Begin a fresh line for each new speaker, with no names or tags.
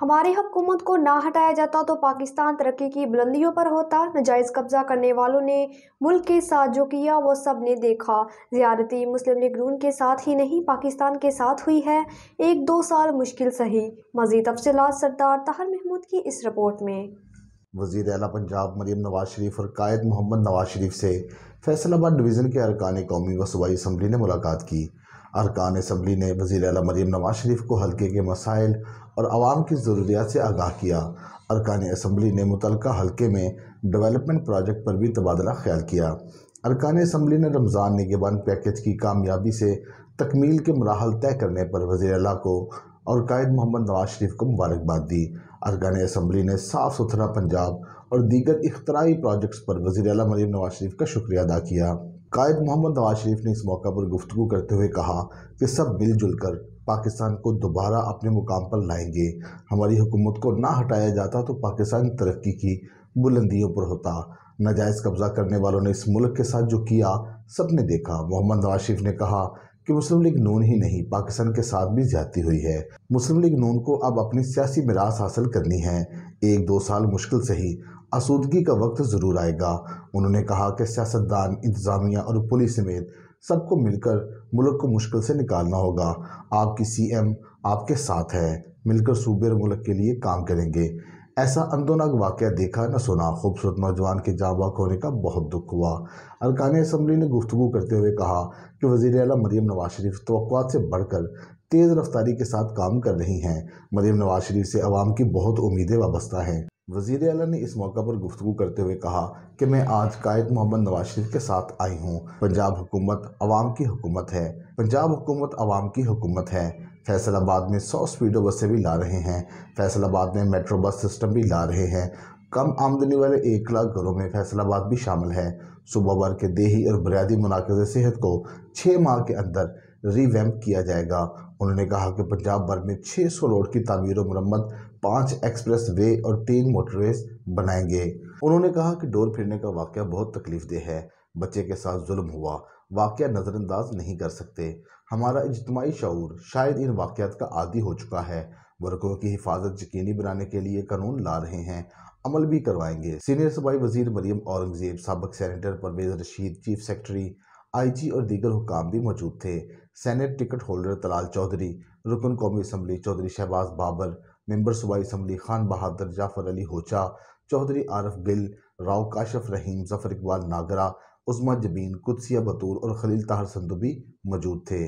हमारी हुकूमत को ना हटाया जाता तो पाकिस्तान तरक्की की बुलंदियों पर होता नजायज़ कब्ज़ा करने वालों ने मुल्क के साथ जो किया वो सब ने देखा ज्यादती मुस्लिम लीग नून के साथ ही नहीं पाकिस्तान के साथ हुई है एक दो साल मुश्किल सही मजीद तफसलत सरदार तहर महमूद की इस रिपोर्ट में
वजीर अला पंजाब मरीम नवाज शरीफ और कायद मोहम्मद नवाज शरीफ से फैसलाबाद डिवीज़न के अरकान कौमी व सूबाई इसम्बली ने मुलाकात की अरकान इसम्बली ने वज़ी अल मरीम नवाज शरीफ को हल्के के मसाइल और आवाम की ज़रूरिया से आगाह किया अरकान इसम्बली ने मुतल हल्के में डेवलपमेंट प्रोजेक्ट पर भी तबादला ख्याल किया अरकान इसम्बली ने रमज़ान निगेबान पैकेज की कामयाबी से तकमील के मराहल तय करने पर वज़ी अल को और कायद मोहम्मद नवाज शरीफ को मुबारकबाद दी अरकान इसम्बली ने साफ़ सुथरा पंजाब और दीगर इख्तराई प्रोजेक्ट्स पर वज़ी अल मरीम नवाज शरीफ का शुक्रिया अदा किया कायद मोहम्मद नवाज शरीफ ने इस मौका पर गुफ्तु करते हुए कहा कि सब मिलजुल कर पाकिस्तान को दोबारा अपने मुकाम पर लाएंगे हमारी हुकूमत को ना हटाया जाता तो पाकिस्तान तरक्की की बुलंदियों पर होता नाजायज़ कब्ज़ा करने वालों ने इस मुल्क के साथ जो किया सब ने देखा मोहम्मद नवाज शरीफ ने कहा कि मुस्लिम लीग नून ही नहीं पाकिस्तान के साथ भी ज्यादा हुई है मुस्लिम लीग नून को अब अपनी सियासी मिरास हासिल करनी है एक दो साल मुश्किल से ही आसूदगी का वक्त ज़रूर आएगा उन्होंने कहा कि सियासतदान इंतज़ामिया और पुलिस समेत सबको मिलकर मुल्क को मुश्किल से निकालना होगा आपकी सी एम आपके साथ है मिलकर सूबे और मुल्क के लिए काम करेंगे ऐसा अंदोनाक वाक़ देखा न सुना खूबसूरत नौजवान के जावाक होने का बहुत दुख हुआ अरकान इसम्बली ने गुफ्तु करते हुए कहा कि वज़ी अला मरीम नवाज शरीफ तो से बढ़कर तेज़ रफ्तारी के साथ काम कर रही हैं मरीम नवाज शरीफ से आवाम की बहुत उम्मीदें वाबस्ता हैं वजीर अला ने इस मौका पर गुफ्तु करते हुए कहा कि मैं आज कायद मोहम्मद नवाज शरीफ के साथ आई हूँ पंजाब हुकूमत अवाम की हुकूमत है पंजाब हुकूमत अवाम की हुकूमत है फैसलाबाद में सौ स्पीडो बसें भी ला रहे हैं फैसलाबाद में मेट्रो बस सिस्टम भी ला रहे हैं कम आमदनी वाले एक लाख घरों में फैसलाबाद भी शामिल है सुबह भर के देही और बुनियादी मुनाकज सेहत को छः माह के अंदर रिवैम्प किया जाएगा उन्होंने कहा कि पंजाब भर में 600 रोड की तमीर मरम्मत पाँच एक्सप्रेस वे और तीन मोटरवेज बनाएंगे उन्होंने कहा कि डोर फिरने का वाक़ बहुत तकलीफ देह है बच्चे के साथ जुल्म हुआ वाक़ नज़रअंदाज नहीं कर सकते हमारा इजतमाही शूर शायद इन वाक़ात का आदि हो चुका है वर्कों की हिफाजत यकीनी बनाने के लिए कानून ला रहे हैं अमल भी करवाएंगे सीनियर सूबाई वजीर मरीम औरंगजेब सबक senator Pervaiz Rasheed chief secretary IG और दीगर हुकाम भी मौजूद थे senate ticket holder Talal Chaudhry रुकन कौमी असम्बली चौधरी शहबाज बाबर मेंबर सूबाई असम्बली खान बहादुर जाफर अली होचा चौधरी आरफ गिल राव काशफ रहीम जफर इकबाल नागरा उस्मा जबीन कुदसिया बतूर और खलील ताहर संधु भी मौजूद थे